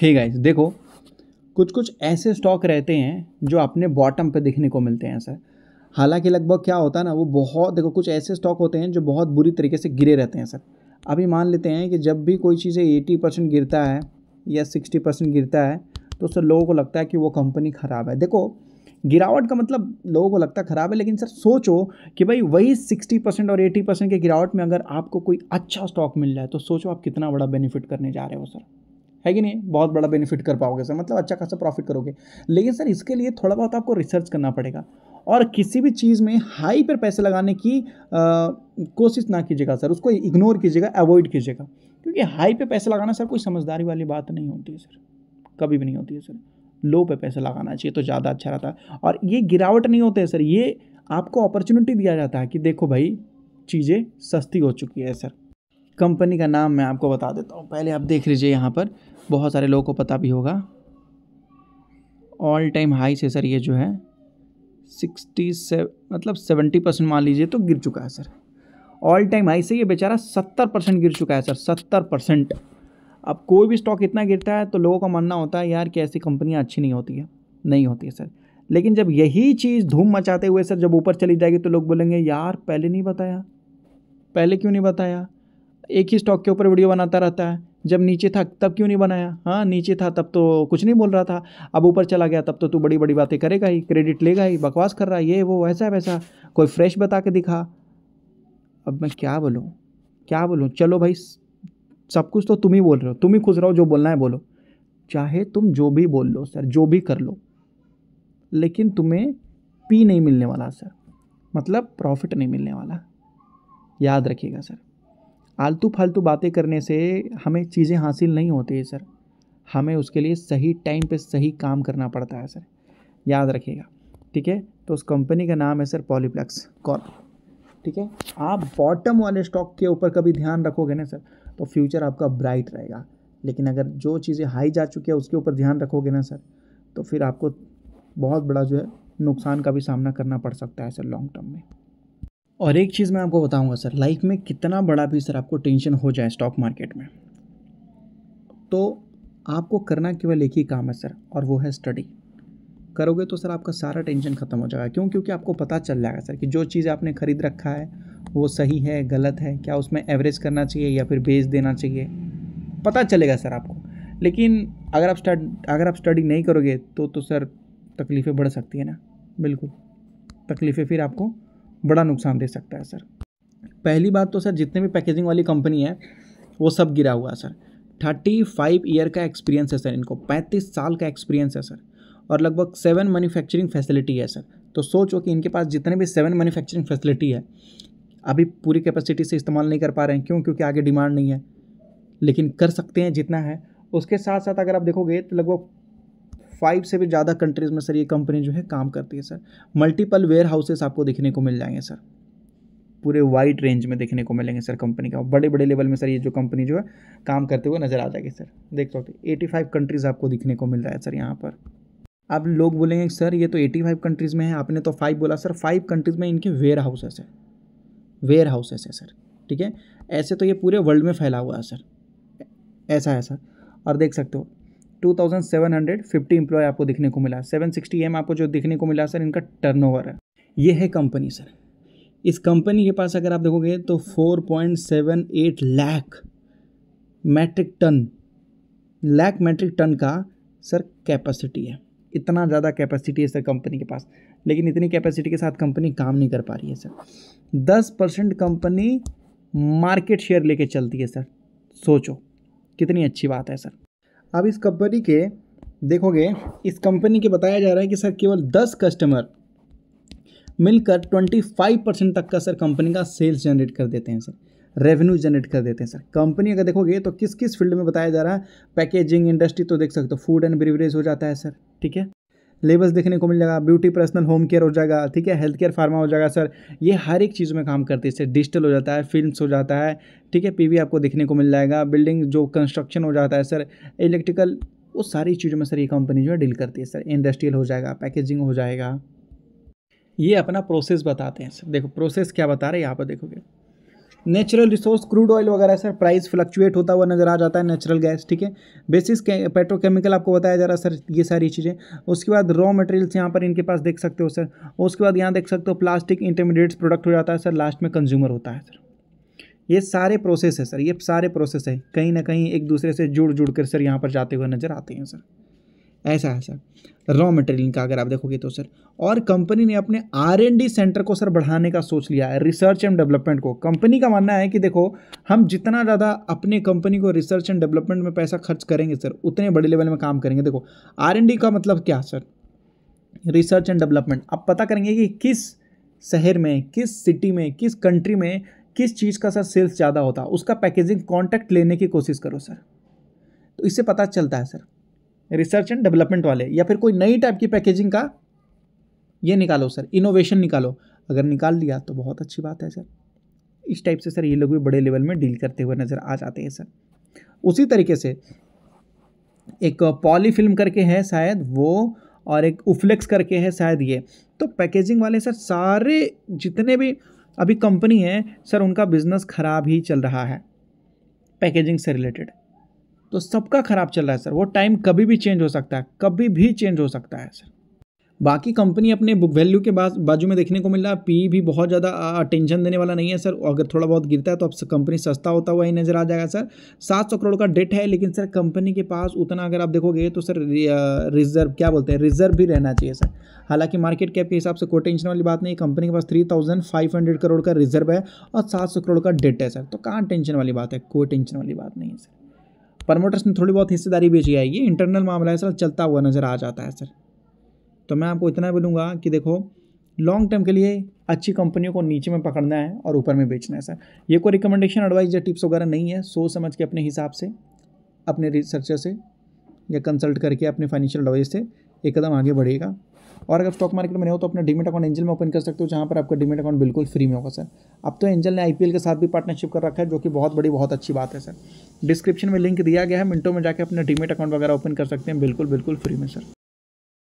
hey guys देखो कुछ कुछ ऐसे स्टॉक रहते हैं जो अपने बॉटम पे देखने को मिलते हैं सर हालांकि लगभग क्या होता है ना वो बहुत देखो कुछ ऐसे स्टॉक होते हैं जो बहुत बुरी तरीके से गिरे रहते हैं सर अभी मान लेते हैं कि जब भी कोई चीज़ें एटी परसेंट गिरता है या सिक्सटी परसेंट गिरता है तो सर लोगों को लगता है कि वो कंपनी ख़राब है देखो गिरावट का मतलब लोगों को लगता ख़राब है लेकिन सर सोचो कि भाई वही सिक्सटी परसेंट और एटी परसेंट के गिरावट में अगर आपको कोई अच्छा स्टॉक मिल जाए तो सोचो आप कितना बड़ा बेनिफिट करने जा रहे हो सर है कि नहीं बहुत बड़ा बेनिफिट कर पाओगे सर मतलब अच्छा खासा प्रॉफिट करोगे लेकिन सर इसके लिए थोड़ा बहुत आपको रिसर्च करना पड़ेगा और किसी भी चीज़ में हाई पर पैसे लगाने की कोशिश ना कीजिएगा सर उसको इग्नोर कीजिएगा अवॉइड कीजिएगा क्योंकि हाई पे पैसे लगाना सर कोई समझदारी वाली बात नहीं होती है सर कभी भी नहीं होती है सर लो पे पैसे लगाना चाहिए तो ज़्यादा अच्छा रहता है और ये गिरावट नहीं होते है सर ये आपको अपॉर्चुनिटी दिया जाता है कि देखो भाई चीज़ें सस्ती हो चुकी है सर कंपनी का नाम मैं आपको बता देता हूँ पहले आप देख लीजिए यहाँ पर बहुत सारे लोगों को पता भी होगा ऑल टाइम हाई से सर ये जो है सिक्सटी से मतलब सेवेंटी परसेंट मान लीजिए तो गिर चुका है सर ऑल टाइम हाई से ये बेचारा सत्तर परसेंट गिर चुका है सर सत्तर परसेंट अब कोई भी स्टॉक इतना गिरता है तो लोगों का मानना होता है यार कि ऐसी कंपनियाँ अच्छी नहीं होती है नहीं होती है सर लेकिन जब यही चीज़ धूम मचाते हुए सर जब ऊपर चली जाएगी तो लोग बोलेंगे यार पहले नहीं बताया पहले क्यों नहीं बताया एक ही स्टॉक के ऊपर वीडियो बनाता रहता है जब नीचे था तब क्यों नहीं बनाया हाँ नीचे था तब तो कुछ नहीं बोल रहा था अब ऊपर चला गया तब तो तू बड़ी बड़ी बातें करेगा ही क्रेडिट लेगा ही बकवास कर रहा है ये वो वैसा वैसा कोई फ्रेश बता के दिखा अब मैं क्या बोलूँ क्या बोलूँ चलो भाई सब कुछ तो तुम ही बोल रहे हो तुम ही खुश रहो जो बोलना है बोलो चाहे तुम जो भी बोल लो सर जो भी कर लो लेकिन तुम्हें पी नहीं मिलने वाला सर मतलब प्रॉफिट नहीं मिलने वाला याद रखिएगा सर आलतू फालतू बातें करने से हमें चीज़ें हासिल नहीं होती है सर हमें उसके लिए सही टाइम पे सही काम करना पड़ता है सर याद रखिएगा ठीक है तो उस कंपनी का नाम है सर पॉलीप्लेक्स कॉर्प ठीक है आप बॉटम वाले स्टॉक के ऊपर कभी ध्यान रखोगे ना सर तो फ्यूचर आपका ब्राइट रहेगा लेकिन अगर जो चीज़ें हाई जा चुकी है उसके ऊपर ध्यान रखोगे ना सर तो फिर आपको बहुत बड़ा जो है नुकसान का भी सामना करना पड़ सकता है सर लॉन्ग टर्म में और एक चीज़ मैं आपको बताऊंगा सर लाइफ में कितना बड़ा भी सर आपको टेंशन हो जाए स्टॉक मार्केट में तो आपको करना केवल एक ही काम है सर और वो है स्टडी करोगे तो सर आपका सारा टेंशन ख़त्म हो जाएगा क्यों क्योंकि आपको पता चल जाएगा सर कि जो चीज़ आपने ख़रीद रखा है वो सही है गलत है क्या उसमें एवरेज करना चाहिए या फिर बेच देना चाहिए पता चलेगा सर आपको लेकिन अगर आप स्टड अगर आप स्टडी नहीं करोगे तो तो सर तकलीफ़ें बढ़ सकती है ना बिल्कुल तकलीफ़ें फिर आपको बड़ा नुकसान दे सकता है सर पहली बात तो सर जितने भी पैकेजिंग वाली कंपनी है वो सब गिरा हुआ है सर थर्टी फाइव ईयर का एक्सपीरियंस है सर इनको पैंतीस साल का एक्सपीरियंस है सर और लगभग सेवन मैन्युफैक्चरिंग फैसिलिटी है सर तो सोचो कि इनके पास जितने भी सेवन मैन्युफैक्चरिंग फैसिलिटी है अभी पूरी कैपेसिटी से इस्तेमाल नहीं कर पा रहे हैं क्यों क्योंकि आगे डिमांड नहीं है लेकिन कर सकते हैं जितना है उसके साथ साथ अगर आप देखोगे तो लगभग फाइव से भी ज़्यादा कंट्रीज़ में सर ये कंपनी जो है काम करती है सर मल्टीपल वेयर हाउसेस आपको देखने को मिल जाएंगे सर पूरे वाइड रेंज में देखने को मिलेंगे सर कंपनी का बड़े बड़े लेवल में सर ये जो कंपनी जो है काम करते हुए नज़र आ जाएगी सर देख सकते एटी फाइव कंट्रीज़ आपको दिखने को मिल रहा है सर यहाँ पर आप लोग बोलेंगे सर ये तो एटी फाइव कंट्रीज़ में है आपने तो फाइव बोला सर फाइव कंट्रीज़ में इनके वेयर हाउसेस है वेयर हाउसेस है सर ठीक है ऐसे तो ये पूरे वर्ल्ड में फैला हुआ है सर ऐसा है सर और देख सकते हो two thousand seven hundred fifty employ आपको दिखने को मिला सेवन सिक्सटी एम आपको जो दिखने को मिला सर इनका टर्नओवर है ये है कंपनी सर इस कंपनी के पास अगर आप देखोगे तो four point seven eight lakh metric ton lakh metric ton का सर कैपेसिटी है इतना ज़्यादा कैपेसिटी है सर कंपनी के पास लेकिन इतनी कैपेसिटी के साथ कंपनी काम नहीं कर पा रही है सर दस परसेंट कंपनी मार्केट शेयर लेके चलती है सर सोचो कितनी अच्छी बात है सर अब इस कंपनी के देखोगे इस कंपनी के बताया जा रहा है कि सर केवल दस कस्टमर मिलकर ट्वेंटी फाइव परसेंट तक का सर कंपनी का सेल्स जनरेट कर देते हैं सर रेवेन्यू जनरेट कर देते हैं सर कंपनी अगर देखोगे तो किस किस फील्ड में बताया जा रहा है पैकेजिंग इंडस्ट्री तो देख सकते हो फूड एंड बेवरेज हो जाता है सर ठीक है लेबल्स देखने को मिल जाएगा ब्यूटी पर्सनल होम केयर हो जाएगा ठीक है हेल्थ केयर फार्मा हो जाएगा सर ये हर एक चीज़ में काम करती है इससे डिजिटल हो जाता है फिल्म हो जाता है ठीक है पीवी आपको देखने को मिल जाएगा बिल्डिंग जो कंस्ट्रक्शन हो जाता है सर इलेक्ट्रिकल वो सारी चीज़ों में सर ये कंपनी जो है डील करती है सर इंडस्ट्रियल हो जाएगा पैकेजिंग हो जाएगा ये अपना प्रोसेस बताते हैं सर देखो प्रोसेस क्या बता रहे हैं यहाँ पर देखोगे नेचुरल रिसोर्स क्रूड ऑयल वगैरह सर प्राइस फ्लक्चुएट होता हुआ नज़र आ जाता है नेचुरल गैस ठीक है बेसिस पेट्रोकेमिकल आपको बताया जा रहा है सर ये सारी चीज़ें उसके बाद रॉ मटेरियल्स यहाँ पर इनके पास देख सकते हो सर उसके बाद यहाँ देख सकते हो प्लास्टिक इंटरमीडिएट्स प्रोडक्ट हो जाता है सर लास्ट में कंज्यूमर होता है सर ये सारे प्रोसेस है सर ये सारे प्रोसेस है कहीं ना कहीं एक दूसरे से जुड़ जुड़ कर सर यहाँ पर जाते हुए नज़र आते हैं सर ऐसा है सर रॉ मटेरियल का अगर आप देखोगे तो सर और कंपनी ने अपने आर एन डी सेंटर को सर बढ़ाने का सोच लिया है रिसर्च एंड डेवलपमेंट को कंपनी का मानना है कि देखो हम जितना ज़्यादा अपने कंपनी को रिसर्च एंड डेवलपमेंट में पैसा खर्च करेंगे सर उतने बड़े लेवल में काम करेंगे देखो आर एन डी का मतलब क्या सर रिसर्च एंड डेवलपमेंट आप पता करेंगे कि किस शहर में किस सिटी में किस कंट्री में किस चीज़ का सर सेल्स ज़्यादा होता उसका पैकेजिंग कॉन्टैक्ट लेने की कोशिश करो सर तो इससे पता चलता है सर रिसर्च एंड डेवलपमेंट वाले या फिर कोई नई टाइप की पैकेजिंग का ये निकालो सर इनोवेशन निकालो अगर निकाल लिया तो बहुत अच्छी बात है सर इस टाइप से सर ये लोग भी बड़े लेवल में डील करते हुए नज़र आ जाते हैं सर उसी तरीके से एक पॉली फिल्म करके है शायद वो और एक उफ्लेक्स करके है शायद ये तो पैकेजिंग वाले सर सारे जितने भी अभी कंपनी हैं सर उनका बिज़नेस ख़राब ही चल रहा है पैकेजिंग से रिलेटेड तो सबका ख़राब चल रहा है सर वो टाइम कभी भी चेंज हो सकता है कभी भी चेंज हो सकता है सर बाकी कंपनी अपने बुक वैल्यू के बाद बाजू में देखने को मिल रहा है पी e भी बहुत ज़्यादा टेंशन देने वाला नहीं है सर अगर थोड़ा बहुत गिरता है तो अब कंपनी सस्ता होता हुआ ही नज़र आ जाएगा सर 700 करोड़ का डेट है लेकिन सर कंपनी के पास उतना अगर आप देखोगे तो सर रिजर्व क्या बोलते हैं रिजर्व भी रहना चाहिए सर हालांकि मार्केट कैप के हिसाब से कोई टेंशन वाली बात नहीं कंपनी के पास थ्री करोड़ का रिजर्व है और सात करोड़ का डेट है सर तो कहाँ टेंशन वाली बात है कोई टेंशन वाली बात नहीं है सर प्रमोटर्स ने थोड़ी बहुत हिस्सेदारी बेची आएगी इंटरनल मामला है सर चलता हुआ नज़र आ जाता है सर तो मैं आपको इतना बोलूँगा कि देखो लॉन्ग टर्म के लिए अच्छी कंपनियों को नीचे में पकड़ना है और ऊपर में बेचना है सर ये कोई रिकमेंडेशन एडवाइस या टिप्स वगैरह नहीं है सोच समझ के अपने हिसाब से अपने रिसर्चर से या कंसल्ट करके अपने फाइनेंशियल एडवाइस से एकदम आगे बढ़ेगा और अगर स्टॉक मार्केट में नहीं हो तो अपना डिमेट अकाउंट एंजल में ओपन कर सकते हो जहाँ पर आपका डिमेट अकाउंट बिल्कुल फ्री में होगा सर अब तो एंजल ने आई के साथ भी पार्टनरशिप कर रखा है जो कि बहुत बड़ी बहुत अच्छी बात है सर डिस्क्रिप्शन में लिंक दिया गया है मिनटों में जाकर अपने डिमेट अकाउंट वगैरह ओपन कर सकते हैं बिल्कुल बिल्कुल फ्री में सर